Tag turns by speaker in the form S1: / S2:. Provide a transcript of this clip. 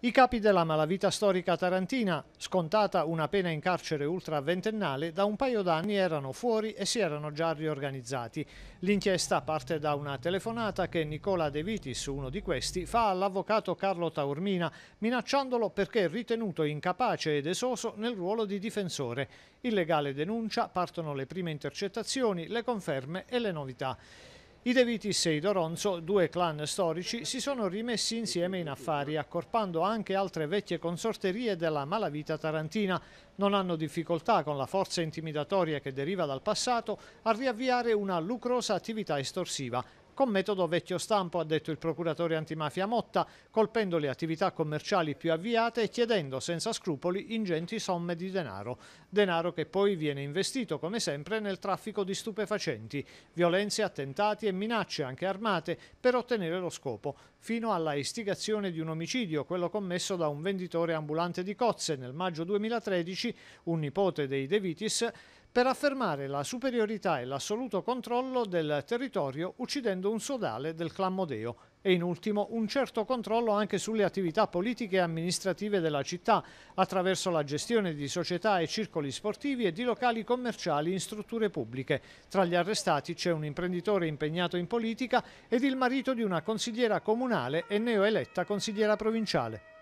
S1: I capi della malavita storica tarantina, scontata una pena in carcere ultra ventennale, da un paio d'anni erano fuori e si erano già riorganizzati. L'inchiesta parte da una telefonata che Nicola De Vitis, uno di questi, fa all'avvocato Carlo Taormina, minacciandolo perché è ritenuto incapace ed esoso nel ruolo di difensore. Illegale denuncia, partono le prime intercettazioni, le conferme e le novità. I De Vitis e i Doronzo, due clan storici, si sono rimessi insieme in affari, accorpando anche altre vecchie consorterie della malavita tarantina. Non hanno difficoltà, con la forza intimidatoria che deriva dal passato, a riavviare una lucrosa attività estorsiva con metodo vecchio stampo, ha detto il procuratore antimafia Motta, colpendo le attività commerciali più avviate e chiedendo senza scrupoli ingenti somme di denaro. Denaro che poi viene investito, come sempre, nel traffico di stupefacenti, violenze, attentati e minacce, anche armate, per ottenere lo scopo, fino alla istigazione di un omicidio, quello commesso da un venditore ambulante di cozze nel maggio 2013, un nipote dei De Vitis, per affermare la superiorità e l'assoluto controllo del territorio uccidendo un sodale del Clammodeo e in ultimo un certo controllo anche sulle attività politiche e amministrative della città attraverso la gestione di società e circoli sportivi e di locali commerciali in strutture pubbliche. Tra gli arrestati c'è un imprenditore impegnato in politica ed il marito di una consigliera comunale e neoeletta consigliera provinciale.